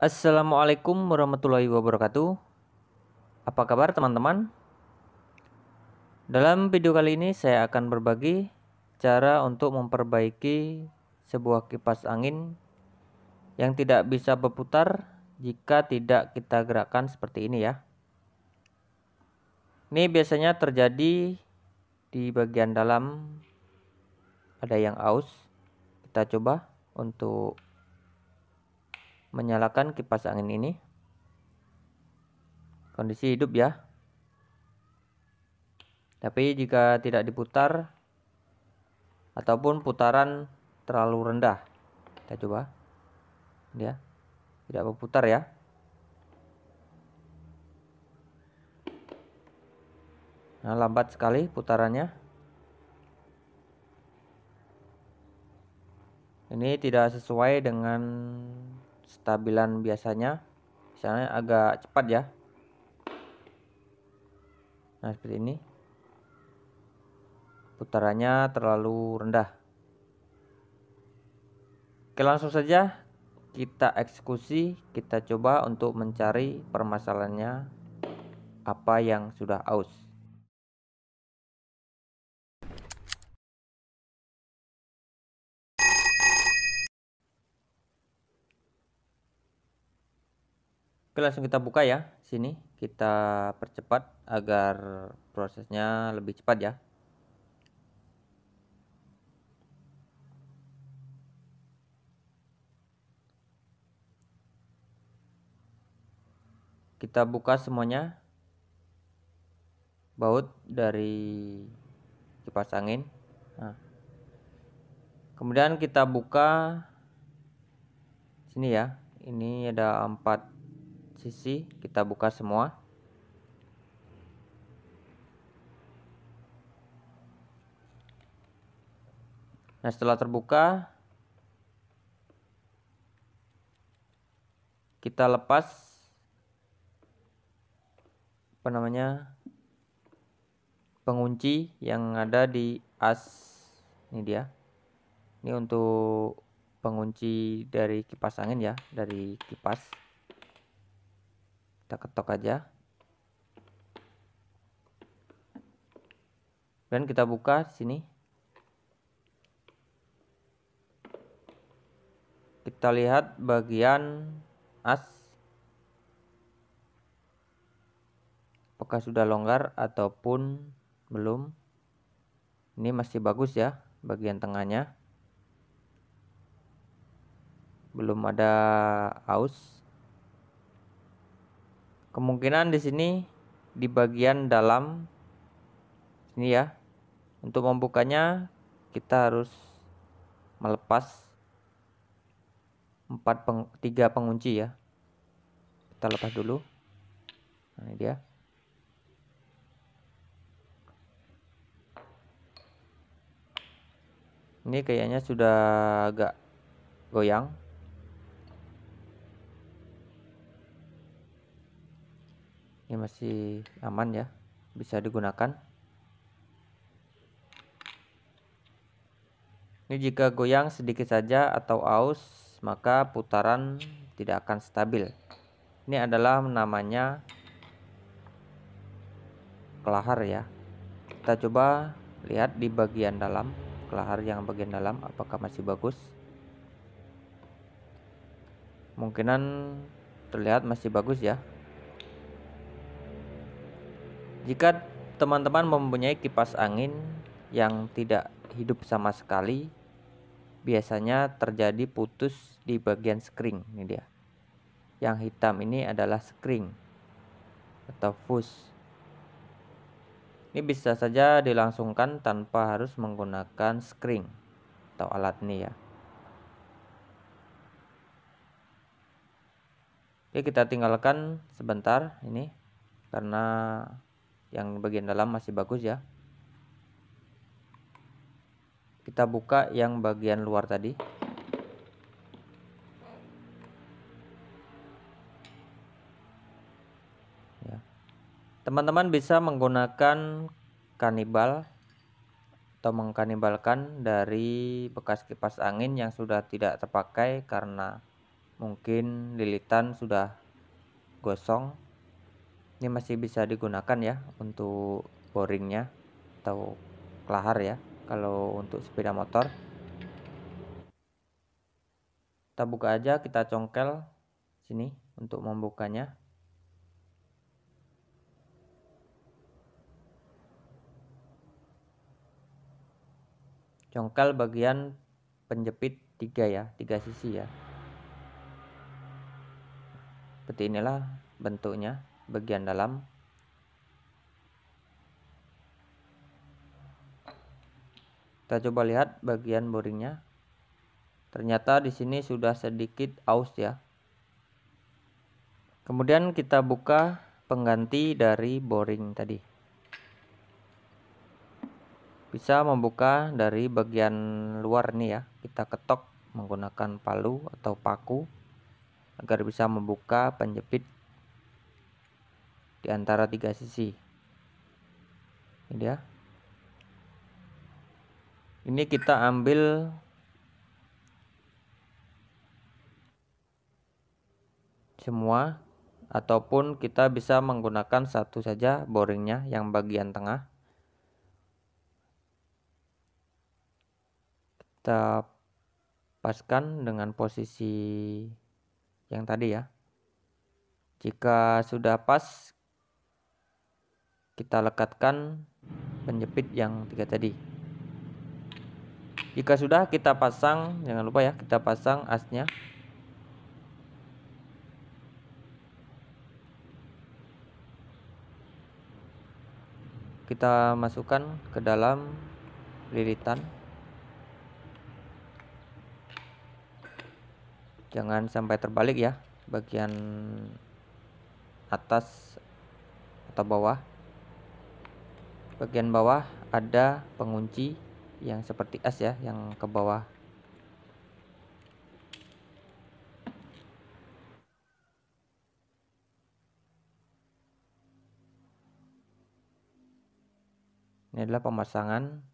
Assalamualaikum warahmatullahi wabarakatuh. Apa kabar teman-teman? Dalam video kali ini saya akan berbagi cara untuk memperbaiki sebuah kipas angin yang tidak bisa berputar jika tidak kita gerakkan seperti ini ya. Ini biasanya terjadi di bagian dalam ada yang aus. Kita coba untuk menyalakan kipas angin ini. Kondisi hidup ya. Tapi jika tidak diputar ataupun putaran terlalu rendah. Kita coba. Ya. Tidak berputar ya. Nah, lambat sekali putarannya. Ini tidak sesuai dengan stabilan biasanya misalnya agak cepat ya nah seperti ini putarannya terlalu rendah oke langsung saja kita eksekusi kita coba untuk mencari permasalahannya apa yang sudah aus Oke langsung kita buka ya sini kita percepat agar prosesnya lebih cepat ya. Kita buka semuanya baut dari kipas angin. Nah. Kemudian kita buka sini ya. Ini ada empat sisi kita buka semua nah setelah terbuka kita lepas apa namanya pengunci yang ada di as ini dia ini untuk pengunci dari kipas angin ya dari kipas kita ketok aja dan kita buka sini kita lihat bagian as apakah sudah longgar ataupun belum ini masih bagus ya bagian tengahnya belum ada aus Kemungkinan di sini di bagian dalam ini ya. Untuk membukanya kita harus melepas empat peng, tiga pengunci ya. Kita lepas dulu. Nah, ini dia. Ini kayaknya sudah agak goyang. ini masih aman ya bisa digunakan ini jika goyang sedikit saja atau aus maka putaran tidak akan stabil ini adalah namanya kelahar ya kita coba lihat di bagian dalam kelahar yang bagian dalam apakah masih bagus kemungkinan terlihat masih bagus ya jika teman-teman mempunyai kipas angin yang tidak hidup sama sekali, biasanya terjadi putus di bagian screen. Ini dia. Yang hitam ini adalah screen atau fuse. Ini bisa saja dilangsungkan tanpa harus menggunakan screen atau alat ini ya. Oke, kita tinggalkan sebentar ini karena yang bagian dalam masih bagus ya kita buka yang bagian luar tadi ya. teman-teman bisa menggunakan kanibal atau mengkanibalkan dari bekas kipas angin yang sudah tidak terpakai karena mungkin lilitan sudah gosong ini masih bisa digunakan ya untuk boringnya atau lahar ya kalau untuk sepeda motor kita buka aja kita congkel sini untuk membukanya congkel bagian penjepit tiga ya tiga sisi ya seperti inilah bentuknya bagian dalam kita coba lihat bagian boringnya ternyata di sini sudah sedikit aus ya kemudian kita buka pengganti dari boring tadi bisa membuka dari bagian luar nih ya kita ketok menggunakan palu atau paku agar bisa membuka penjepit di antara tiga sisi. Ini ya Ini kita ambil semua ataupun kita bisa menggunakan satu saja boringnya yang bagian tengah kita paskan dengan posisi yang tadi ya jika sudah pas kita lekatkan penjepit yang tiga tadi jika sudah kita pasang jangan lupa ya kita pasang asnya kita masukkan ke dalam lilitan jangan sampai terbalik ya bagian atas atau bawah bagian bawah ada pengunci yang seperti S ya yang ke bawah ini adalah pemasangan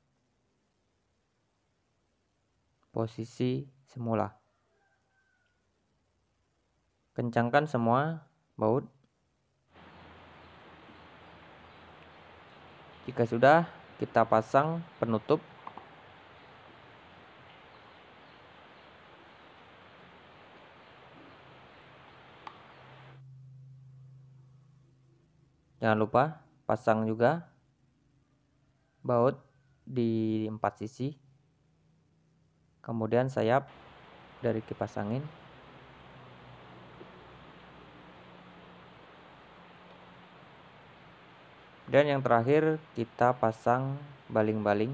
posisi semula kencangkan semua baut Jika sudah, kita pasang penutup. Jangan lupa pasang juga baut di empat sisi. Kemudian sayap dari kipas angin. dan yang terakhir kita pasang baling-baling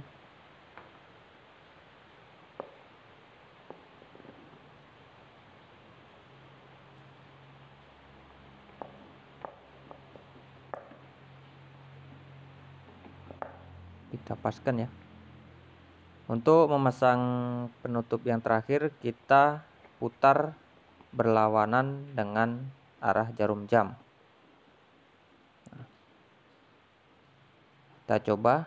kita paskan ya untuk memasang penutup yang terakhir kita putar berlawanan dengan arah jarum jam Kita coba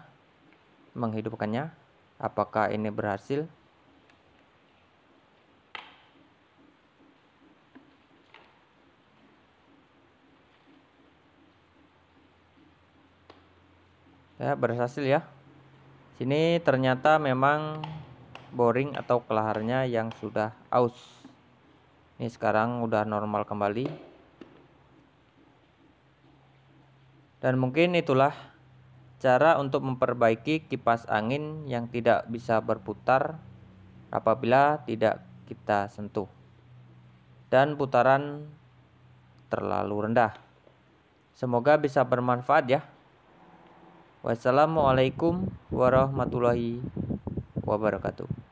menghidupkannya. Apakah ini berhasil? Ya, berhasil ya. Sini ternyata memang boring atau kelaharnya yang sudah aus. Ini sekarang udah normal kembali. Dan mungkin itulah Cara untuk memperbaiki kipas angin yang tidak bisa berputar apabila tidak kita sentuh dan putaran terlalu rendah. Semoga bisa bermanfaat ya. Wassalamualaikum warahmatullahi wabarakatuh.